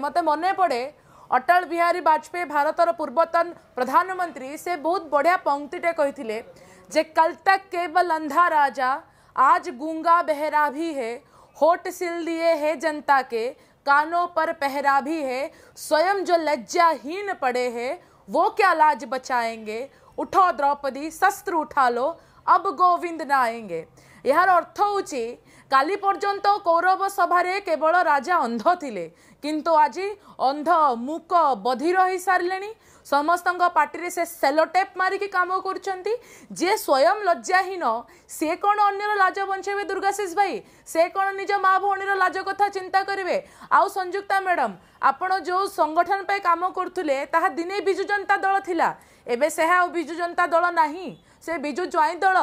मत मन पड़े अटल बिहारी বাজপেয়ী ভারতর पूर्वतन प्रधानमंत्री से बहुत बढ़िया পঙ্ক্তিটে कही कल तक केवल अंधा राजा आज गुंगा बहरा भी है होट सिल दिए है जनता के कानों पर पहरा भी है स्वयं जो लज्जाहीन पड़े हैं वो क्या लाज बचाएंगे उठो द्रौपदी शस्त्र उठा लो अब गोविंद ना आएंगे ଏହାର ଅର୍ଥ ହେଉଛି କାଲି ପର୍ଯ୍ୟନ୍ତ କୌରବ ସଭାରେ କେବଳ ରାଜା ଅନ୍ଧ ଥିଲେ କିନ୍ତୁ ଆଜି ଅନ୍ଧ ମୂକ ବଧିର ହୋଇସାରିଲେଣି ସମସ୍ତଙ୍କ ପାଟିରେ ସେ ସେଲୋଟେପ୍ ମାରିକି କାମ କରୁଛନ୍ତି ଯିଏ ସ୍ୱୟଂ ଲଜ୍ଜାହୀନ ସେ କ'ଣ ଅନ୍ୟର ଲାଜ ବଞ୍ଚେଇବେ ଦୁର୍ଗାଶିଷ ଭାଇ ସେ କ'ଣ ନିଜ ମା ଭଉଣୀର ଲାଜ କଥା ଚିନ୍ତା କରିବେ ଆଉ ସଂଯୁକ୍ତା ମ୍ୟାଡ଼ାମ୍ ଆପଣ ଯେଉଁ ସଂଗଠନ ପାଇଁ କାମ କରୁଥିଲେ ତାହା ଦିନେ ବିଜୁ ଜନତା ଦଳ ଥିଲା ଏବେ ସେ ଆଉ ବିଜୁ ଜନତା ଦଳ ନାହିଁ ସେ ବିଜୁ ଜ୍ୱାଇଁ ଦଳ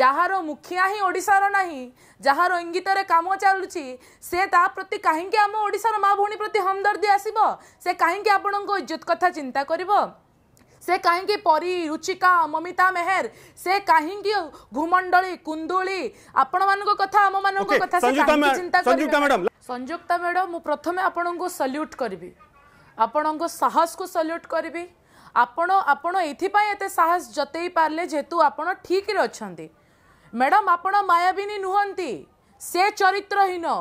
ଯାହାର ମୁଖିଆ ହିଁ ଓଡ଼ିଶାର ନାହିଁ ଯାହାର ଇଙ୍ଗିତରେ କାମ ଚାଲୁଛି ସେ ତା ପ୍ରତି କାହିଁକି ଆମ ଓଡ଼ିଶାର ମା ଭଉଣୀ ପ୍ରତି ହମଦର୍ଦି ଆସିବ ସେ କାହିଁକି ଆପଣଙ୍କ ଇଜ୍ଜତ କଥା ଚିନ୍ତା କରିବ ସେ କାହିଁକି ପରୀ ରୁଚିକା ମମିତା ମେହେର ସେ କାହିଁକି ଘୁମଣ୍ଡଳି କୁନ୍ଦୁଳି ଆପଣମାନଙ୍କ କଥା ଆମମାନଙ୍କ କଥା ସେ କାହିଁକି ଚିନ୍ତା କରିବେ ସଂଯୁକ୍ତା ମ୍ୟାଡ଼ାମ୍ ମୁଁ ପ୍ରଥମେ ଆପଣଙ୍କୁ ସଲ୍ୟୁଟ୍ କରିବି ଆପଣଙ୍କ ସାହସକୁ ସଲ୍ୟୁଟ୍ କରିବି ଆପଣ ଆପଣ ଏଥିପାଇଁ ଏତେ ସାହସ ଜତେଇ ପାରିଲେ ଯେହେତୁ ଆପଣ ଠିକ୍ରେ ଅଛନ୍ତି ମ୍ୟାଡ଼ାମ୍ ଆପଣ ମାୟାବିନୀ ନୁହନ୍ତି ସେ ଚରିତ୍ରହୀନ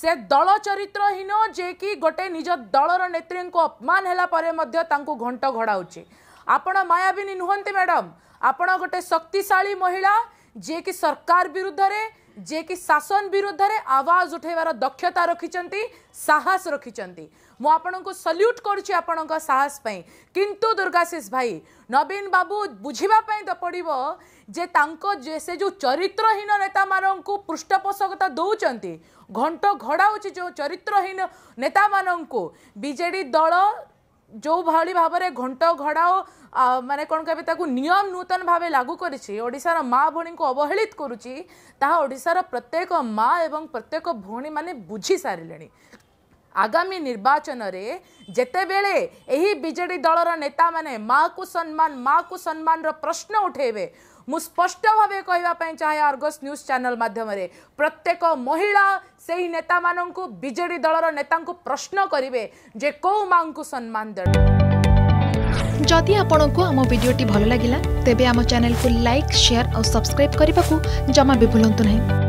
ସେ ଦଳ ଚରିତ୍ରହୀନ ଯିଏକି ଗୋଟେ ନିଜ ଦଳର ନେତ୍ରୀଙ୍କୁ ଅପମାନ ହେଲା ପରେ ମଧ୍ୟ ତାଙ୍କୁ ଘଣ୍ଟ ଘଡ଼ାଉଛି ଆପଣ ମାୟାବିନୀ ନୁହନ୍ତି ମ୍ୟାଡ଼ାମ୍ ଆପଣ ଗୋଟେ ଶକ୍ତିଶାଳୀ ମହିଳା ଯିଏକି ସରକାର ବିରୁଦ୍ଧରେ ଯିଏକି ଶାସନ ବିରୁଦ୍ଧରେ ଆୱାଜ ଉଠାଇବାର ଦକ୍ଷତା ରଖିଛନ୍ତି ସାହସ ରଖିଛନ୍ତି ମୁଁ ଆପଣଙ୍କୁ ସଲ୍ୟୁଟ୍ କରୁଛି ଆପଣଙ୍କ ସାହସ ପାଇଁ କିନ୍ତୁ ଦୁର୍ଗାଶିଷ ଭାଇ ନବୀନ ବାବୁ ବୁଝିବା ପାଇଁ ତ ପଡ଼ିବ ଯେ ତାଙ୍କ ସେ ଯେଉଁ ଚରିତ୍ରହୀନ ନେତାମାନଙ୍କୁ ପୃଷ୍ଠପୋଷକତା ଦେଉଛନ୍ତି ଘଣ୍ଟ ଘଡ଼ାଉଛି ଯେଉଁ ଚରିତ୍ରହୀନ ନେତାମାନଙ୍କୁ ବିଜେଡ଼ି ଦଳ ଯେଉଁଭଳି ଭାବରେ ଘଣ୍ଟ ଘଡ଼ା ଓ ମାନେ କ'ଣ କହିବେ ତାକୁ ନିୟମ ନୂତନ ଭାବେ ଲାଗୁ କରିଛି ଓଡ଼ିଶାର ମା ଭଉଣୀଙ୍କୁ ଅବହେଳିତ କରୁଛି ତାହା ଓଡ଼ିଶାର ପ୍ରତ୍ୟେକ ମା ଏବଂ ପ୍ରତ୍ୟେକ ଭଉଣୀମାନେ ବୁଝିସାରିଲେଣି ଆଗାମୀ ନିର୍ବାଚନରେ ଯେତେବେଳେ ଏହି ବିଜେଡ଼ି ଦଳର ନେତାମାନେ ମା'କୁ ସମ୍ମାନ ମା'କୁ ସମ୍ମାନର ପ୍ରଶ୍ନ ଉଠାଇବେ ମୁଁ ସ୍ପଷ୍ଟ ଭାବେ କହିବା ପାଇଁ ଚାହେଁ ଆର୍ଗସ୍ ନ୍ୟୁଜ୍ ଚ୍ୟାନେଲ୍ ମାଧ୍ୟମରେ ପ୍ରତ୍ୟେକ ମହିଳା ସେହି ନେତାମାନଙ୍କୁ ବିଜେଡ଼ି ଦଳର ନେତାଙ୍କୁ ପ୍ରଶ୍ନ କରିବେ ଯେ କେଉଁ ମା'ଙ୍କୁ ସମ୍ମାନ ଦେବେ ଯଦି ଆପଣଙ୍କୁ ଆମ ଭିଡ଼ିଓଟି ଭଲ ଲାଗିଲା ତେବେ ଆମ ଚ୍ୟାନେଲକୁ ଲାଇକ୍ ସେୟାର ଆଉ ସବସ୍କ୍ରାଇବ୍ କରିବାକୁ ଜମା ବି ଭୁଲନ୍ତୁ ନାହିଁ